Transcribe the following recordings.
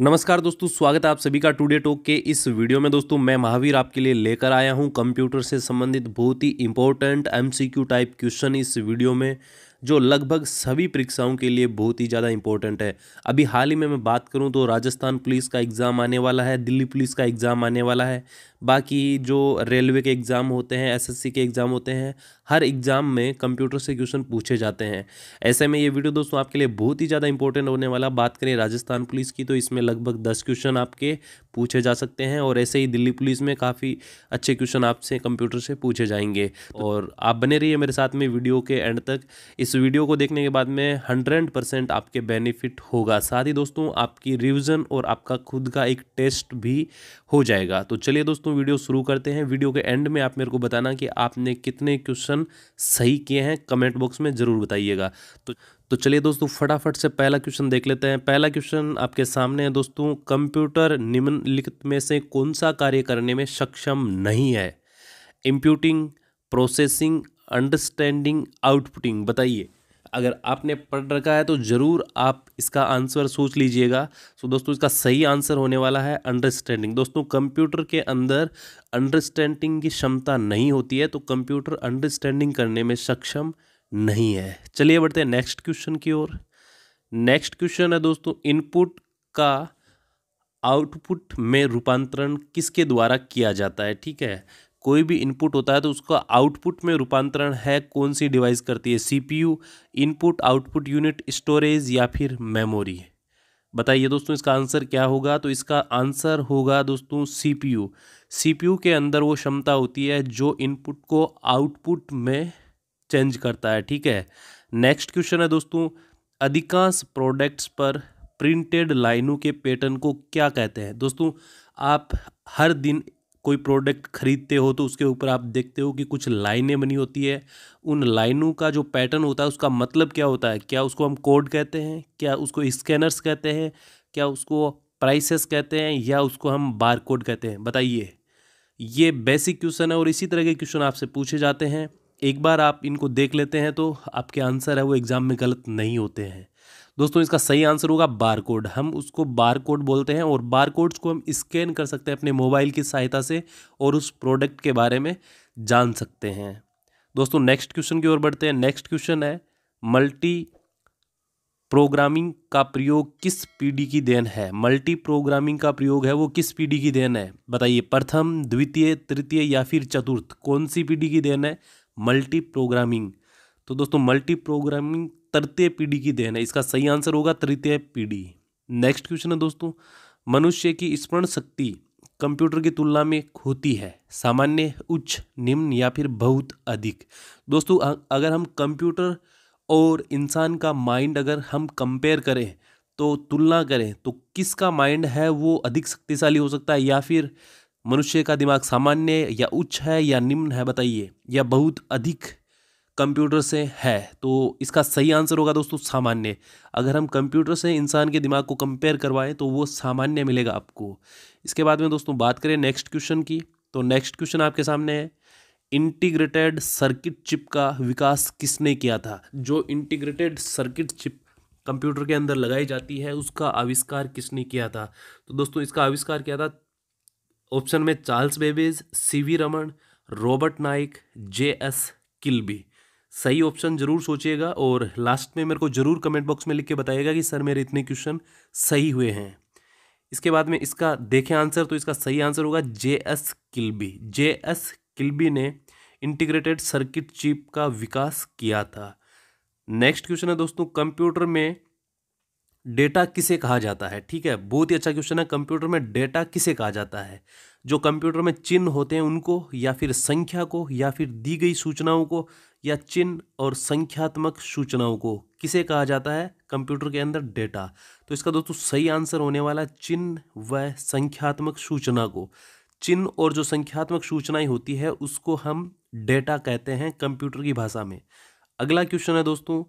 नमस्कार दोस्तों स्वागत है आप सभी का टुडे टॉक के इस वीडियो में दोस्तों मैं महावीर आपके लिए लेकर आया हूं कंप्यूटर से संबंधित बहुत ही इंपॉर्टेंट एमसीक्यू टाइप क्वेश्चन इस वीडियो में जो लगभग सभी परीक्षाओं के लिए बहुत ही ज़्यादा इंपॉर्टेंट है अभी हाल ही में मैं बात करूं तो राजस्थान पुलिस का एग्ज़ाम आने वाला है दिल्ली पुलिस का एग्ज़ाम आने वाला है बाकी जो रेलवे के एग्ज़ाम होते हैं एसएससी के एग्ज़ाम होते हैं हर एग्ज़ाम में कंप्यूटर से क्वेश्चन पूछे जाते हैं ऐसे में ये वीडियो दोस्तों आपके लिए बहुत ही ज़्यादा इंपॉर्टेंट होने वाला बात करें राजस्थान पुलिस की तो इसमें लगभग दस क्वेश्चन आपके पूछे जा सकते हैं और ऐसे ही दिल्ली पुलिस में काफ़ी अच्छे क्वेश्चन आपसे कंप्यूटर से पूछे जाएंगे और आप बने रहिए मेरे साथ में वीडियो के एंड तक इस वीडियो को देखने के बाद में हंड्रेड परसेंट आपके बेनिफिट होगा साथ ही दोस्तों आपकी रिविज़न और आपका खुद का एक टेस्ट भी हो जाएगा तो चलिए दोस्तों में वीडियो शुरू करते हैं वीडियो के एंड में आप मेरे को बताना कि आपने कितने क्वेश्चन सही किए हैं कमेंट बॉक्स में ज़रूर बताइएगा तो तो चलिए दोस्तों फटाफट से पहला क्वेश्चन देख लेते हैं पहला क्वेश्चन आपके सामने है दोस्तों कंप्यूटर निम्नलिखित में से कौन सा कार्य करने में सक्षम नहीं है इम्प्यूटिंग प्रोसेसिंग अंडरस्टैंडिंग आउटपुटिंग बताइए अगर आपने पढ़ रखा है तो ज़रूर आप इसका आंसर सोच लीजिएगा सो दोस्तों इसका सही आंसर होने वाला है अंडरस्टैंडिंग दोस्तों कंप्यूटर के अंदर अंडरस्टैंडिंग की क्षमता नहीं होती है तो कंप्यूटर अंडरस्टैंडिंग करने में सक्षम नहीं है चलिए बढ़ते हैं नेक्स्ट क्वेश्चन की ओर नेक्स्ट क्वेश्चन है दोस्तों इनपुट का आउटपुट में रूपांतरण किसके द्वारा किया जाता है ठीक है कोई भी इनपुट होता है तो उसका आउटपुट में रूपांतरण है कौन सी डिवाइस करती है CPU input output unit storage या फिर मेमोरी बताइए दोस्तों इसका आंसर क्या होगा तो इसका आंसर होगा दोस्तों सीपीयू सीपीयू के अंदर वो क्षमता होती है जो इनपुट को आउटपुट में चेंज करता है ठीक है नेक्स्ट क्वेश्चन है दोस्तों अधिकांश प्रोडक्ट्स पर प्रिंटेड लाइनों के पैटर्न को क्या कहते हैं दोस्तों आप हर दिन कोई प्रोडक्ट खरीदते हो तो उसके ऊपर आप देखते हो कि कुछ लाइनें बनी होती है उन लाइनों का जो पैटर्न होता है उसका मतलब क्या होता है क्या उसको हम कोड कहते हैं क्या उसको स्कैनर्स कहते हैं क्या उसको प्राइसेस कहते हैं या उसको हम बार कोड कहते हैं बताइए ये बेसिक क्वेश्चन है और इसी तरह के क्वेश्चन आपसे पूछे जाते हैं एक बार आप इनको देख लेते हैं तो आपके आंसर है वो एग्ज़ाम में गलत नहीं होते हैं दोस्तों इसका सही आंसर होगा बारकोड हम उसको बारकोड बोलते हैं और बारकोड्स को हम स्कैन कर सकते हैं अपने मोबाइल की सहायता से और उस प्रोडक्ट के बारे में जान सकते हैं दोस्तों नेक्स्ट क्वेश्चन की ओर बढ़ते हैं नेक्स्ट क्वेश्चन है मल्टी प्रोग्रामिंग का प्रयोग किस पीढ़ी की देन है मल्टी प्रोग्रामिंग का प्रयोग है वो किस पीढ़ी की देन है बताइए प्रथम द्वितीय तृतीय या फिर चतुर्थ कौन सी पीढ़ी की देन है मल्टी प्रोग्रामिंग तो दोस्तों मल्टी प्रोग्रामिंग तृतीय पीढ़ी की देन है इसका सही आंसर होगा तृतीय पीढ़ी नेक्स्ट क्वेश्चन है दोस्तों मनुष्य की स्मरण शक्ति कंप्यूटर की तुलना में होती है सामान्य उच्च निम्न या फिर बहुत अधिक दोस्तों अगर हम कंप्यूटर और इंसान का माइंड अगर हम कंपेयर करें तो तुलना करें तो किसका माइंड है वो अधिक शक्तिशाली हो सकता है या फिर मनुष्य का दिमाग सामान्य या उच्च है या निम्न है बताइए या बहुत अधिक कंप्यूटर से है तो इसका सही आंसर होगा दोस्तों सामान्य अगर हम कंप्यूटर से इंसान के दिमाग को कंपेयर करवाएं तो वो सामान्य मिलेगा आपको इसके बाद में दोस्तों बात करें नेक्स्ट क्वेश्चन की तो नेक्स्ट क्वेश्चन आपके सामने है इंटीग्रेटेड सर्किट चिप का विकास किसने किया था जो इंटीग्रेटेड सर्किट चिप कंप्यूटर के अंदर लगाई जाती है उसका आविष्कार किसने किया था तो दोस्तों इसका आविष्कार किया था ऑप्शन में Charles Babbage C V Raman Robert Noyce J S Kilby सही ऑप्शन जरूर सोचिएगा और लास्ट में मेरे को जरूर कमेंट बॉक्स में लिख के बताइएगा कि सर मेरे इतने क्वेश्चन सही हुए हैं इसके बाद में इसका देखें आंसर तो इसका सही आंसर होगा J S Kilby J S Kilby ने इंटीग्रेटेड सर्किट चिप का विकास किया था नेक्स्ट क्वेश्चन है दोस्तों कंप्यूटर में डेटा किसे कहा जाता है ठीक है बहुत ही अच्छा क्वेश्चन है कंप्यूटर में डेटा किसे कहा जाता है जो कंप्यूटर में चिन्ह होते हैं उनको या फिर संख्या को या फिर दी गई सूचनाओं को या चिन्ह और संख्यात्मक सूचनाओं को किसे कहा जाता है कंप्यूटर के अंदर डेटा तो इसका दोस्तों सही आंसर होने वाला चिन्ह व संख्यात्मक सूचना को चिन्ह और जो संख्यात्मक सूचनाएं होती है उसको हम डेटा कहते हैं कंप्यूटर की भाषा में अगला क्वेश्चन है दोस्तों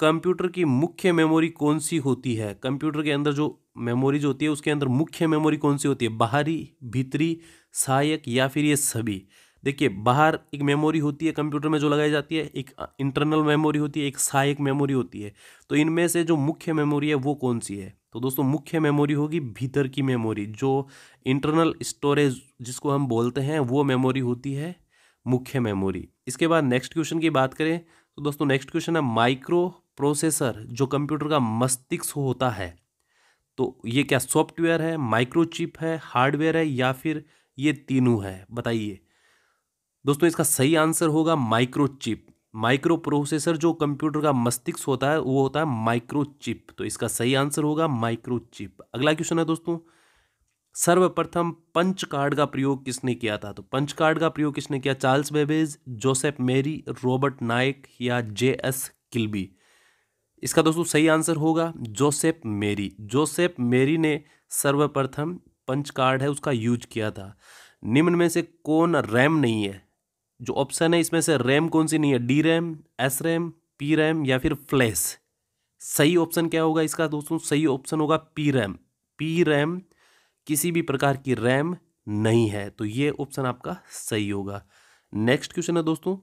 कंप्यूटर की मुख्य मेमोरी कौन सी होती है कंप्यूटर के अंदर जो मेमोरी जो होती है उसके अंदर मुख्य मेमोरी कौन सी होती है बाहरी भीतरी सहायक या फिर ये सभी देखिए बाहर एक मेमोरी होती है कंप्यूटर में जो लगाई जाती है एक इंटरनल मेमोरी होती है एक सहायक मेमोरी होती है तो इनमें से जो मुख्य मेमोरी है वो कौन सी है तो दोस्तों मुख्य मेमोरी होगी भीतर की मेमोरी जो इंटरनल स्टोरेज जिसको हम बोलते हैं वो मेमोरी होती है मुख्य मेमोरी इसके बाद नेक्स्ट क्वेश्चन की बात करें तो दोस्तों नेक्स्ट क्वेश्चन है माइक्रो प्रोसेसर जो कंप्यूटर का मस्तिष्क होता है तो ये क्या सॉफ्टवेयर है माइक्रोचिप है हार्डवेयर है या फिर ये तीनों है बताइए दोस्तों इसका सही आंसर होगा माइक्रोचिप माइक्रो प्रोसेसर जो कंप्यूटर का मस्तिष्क होता है वो होता है माइक्रोचिप तो इसका सही आंसर होगा माइक्रोचिप अगला क्वेश्चन है दोस्तों सर्वप्रथम पंच कार्ड का प्रयोग किसने किया था तो पंच कार्ड का प्रयोग किसने किया Charles Babbage Joseph Marie Robert Noyce या जे एस किल्बी इसका दोस्तों सही आंसर होगा जोसेफ मेरी जोसेफ मेरी ने सर्वप्रथम पंच कार्ड है उसका यूज किया था निम्न में से कौन रैम नहीं है जो ऑप्शन है इसमें से रैम कौन सी नहीं है D RAM S RAM P RAM या फिर फ्लैश सही ऑप्शन क्या होगा इसका दोस्तों सही ऑप्शन होगा पी रैम पी रैम किसी भी प्रकार की रैम नहीं है तो ये ऑप्शन आपका सही होगा नेक्स्ट क्वेश्चन है दोस्तों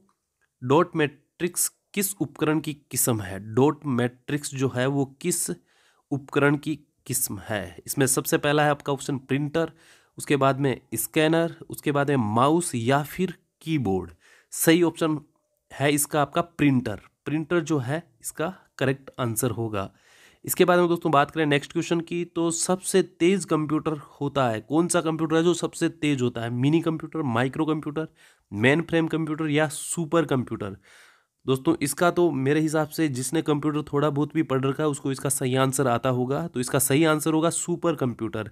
डॉट मैट्रिक्स किस उपकरण की किस्म है डॉट मैट्रिक्स जो है वो किस उपकरण की किस्म है इसमें सबसे पहला है आपका ऑप्शन प्रिंटर उसके बाद में स्कैनर उसके बाद में माउस या फिर कीबोर्ड सही ऑप्शन है इसका आपका प्रिंटर प्रिंटर जो है इसका करेक्ट आंसर होगा इसके बाद में दोस्तों बात करें नेक्स्ट क्वेश्चन की तो सबसे तेज़ कंप्यूटर होता है कौन सा कंप्यूटर है जो सबसे तेज़ होता है mini computer micro computer main frame computer या सुपर कंप्यूटर दोस्तों इसका तो मेरे हिसाब से जिसने कंप्यूटर थोड़ा बहुत भी पढ़ रखा है उसको इसका सही आंसर आता होगा तो इसका सही आंसर होगा सुपर कंप्यूटर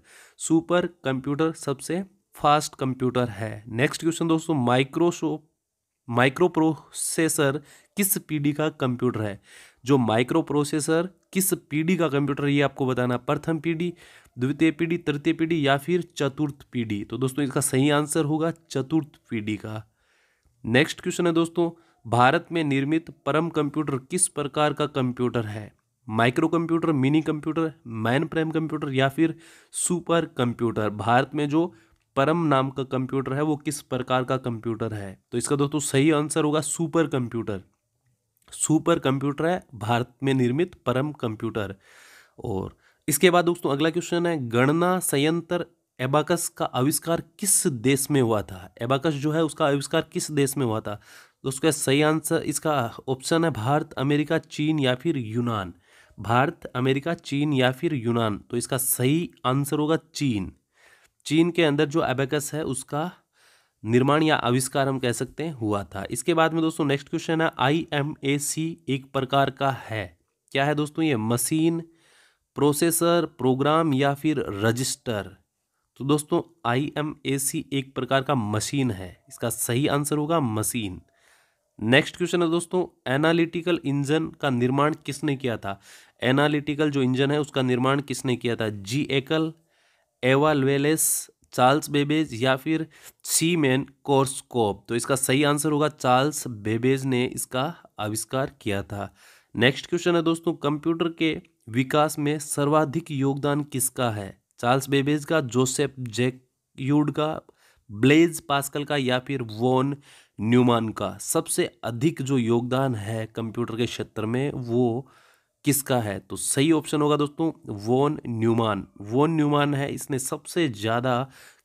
सुपर कंप्यूटर सबसे फास्ट कंप्यूटर है नेक्स्ट क्वेश्चन दोस्तों माइक्रोसॉफ्ट माइक्रो प्रोसेसर किस पीढ़ी का कंप्यूटर है जो माइक्रो प्रोसेसर किस पीढ़ी का कंप्यूटर ये आपको बताना प्रथम पीढ़ी द्वितीय पीढ़ी तृतीय पीढ़ी या फिर चतुर्थ पीढ़ी तो दोस्तों इसका सही आंसर होगा चतुर्थ पीढ़ी का नेक्स्ट क्वेश्चन है दोस्तों भारत में निर्मित परम कंप्यूटर किस प्रकार का कंप्यूटर है micro computer mini computer main frame computer या फिर सुपर कंप्यूटर भारत में जो परम नाम का कंप्यूटर है वो किस प्रकार का कंप्यूटर है तो इसका दोस्तों सही आंसर होगा सुपर कंप्यूटर सुपर कंप्यूटर है भारत में निर्मित परम कंप्यूटर और इसके बाद दोस्तों अगला क्वेश्चन है गणना संयंत्र एबाकस का आविष्कार किस देश में हुआ था एबाकस जो है उसका आविष्कार किस देश में हुआ था तो उसका सही आंसर इसका ऑप्शन है भारत अमेरिका चीन या फिर यूनान भारत अमेरिका चीन या फिर यूनान तो इसका सही आंसर होगा चीन चीन के अंदर जो एबेकस है उसका निर्माण या आविष्कार हम कह सकते हैं हुआ था इसके बाद में दोस्तों नेक्स्ट क्वेश्चन है आई एम ए सी एक प्रकार का है क्या है दोस्तों ये मशीन प्रोसेसर प्रोग्राम या फिर रजिस्टर तो दोस्तों आई एम ए सी एक प्रकार का मशीन है इसका सही आंसर होगा मशीन नेक्स्ट क्वेश्चन है दोस्तों एनालिटिकल इंजन का निर्माण किसने किया था एनालिटिकल जो इंजन है उसका निर्माण किसने किया था जी एकल एवालवेलेस चार्ल्स बेबेज या फिर सी मैन कोर्सकोप तो इसका सही आंसर होगा चार्ल्स बेबेज ने इसका आविष्कार किया था नेक्स्ट क्वेश्चन है दोस्तों कंप्यूटर के विकास में सर्वाधिक योगदान किसका है चार्ल्स बेबेज का जोसेफ जैक यूड का ब्लेज पास्कल का या फिर वोन न्यूमान का सबसे अधिक जो योगदान है कंप्यूटर के क्षेत्र में वो किसका है तो सही ऑप्शन होगा दोस्तों वोन न्यूमान वोन न्यूमान है इसने सबसे ज़्यादा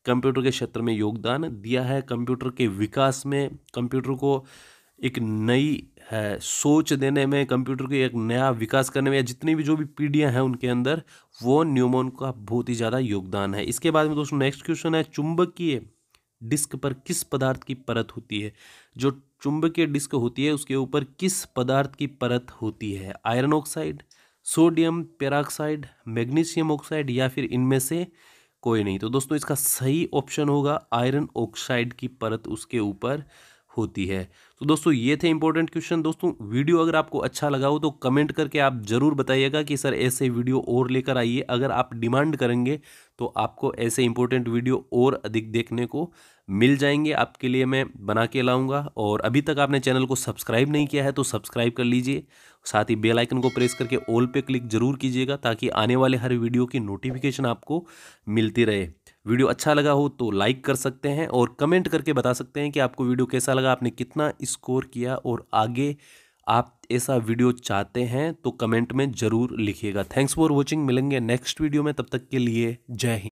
कंप्यूटर के क्षेत्र में योगदान दिया है कंप्यूटर के विकास में कंप्यूटर को एक नई है सोच देने में कंप्यूटर के एक नया विकास करने में या जितनी भी जो भी पीढ़ियाँ हैं उनके अंदर वो न्यूमोन का बहुत ही ज़्यादा योगदान है इसके बाद में दोस्तों नेक्स्ट क्वेश्चन है चुंबकीय डिस्क पर किस पदार्थ की परत होती है जो चुंबकीय डिस्क होती है उसके ऊपर किस पदार्थ की परत होती है iron oxide sodium peroxide magnesium oxide या फिर इनमें से कोई नहीं तो दोस्तों इसका सही ऑप्शन होगा आयरन ऑक्साइड की परत उसके ऊपर होती है तो दोस्तों ये थे इंपॉर्टेंट क्वेश्चन दोस्तों वीडियो अगर आपको अच्छा लगा हो तो कमेंट करके आप ज़रूर बताइएगा कि सर ऐसे वीडियो और लेकर आइए अगर आप डिमांड करेंगे तो आपको ऐसे इंपॉर्टेंट वीडियो और अधिक देखने को मिल जाएंगे आपके लिए मैं बना के लाऊंगा और अभी तक आपने चैनल को सब्सक्राइब नहीं किया है तो सब्सक्राइब कर लीजिए साथ ही बेल आइकन को प्रेस करके ऑल पे क्लिक जरूर कीजिएगा ताकि आने वाले हर वीडियो की नोटिफिकेशन आपको मिलती रहे वीडियो अच्छा लगा हो तो लाइक कर सकते हैं और कमेंट करके बता सकते हैं कि आपको वीडियो कैसा लगा आपने कितना स्कोर किया और आगे आप ऐसा वीडियो चाहते हैं तो कमेंट में ज़रूर लिखिएगा थैंक्स फॉर वॉचिंग मिलेंगे नेक्स्ट वीडियो में तब तक के लिए जय हिंद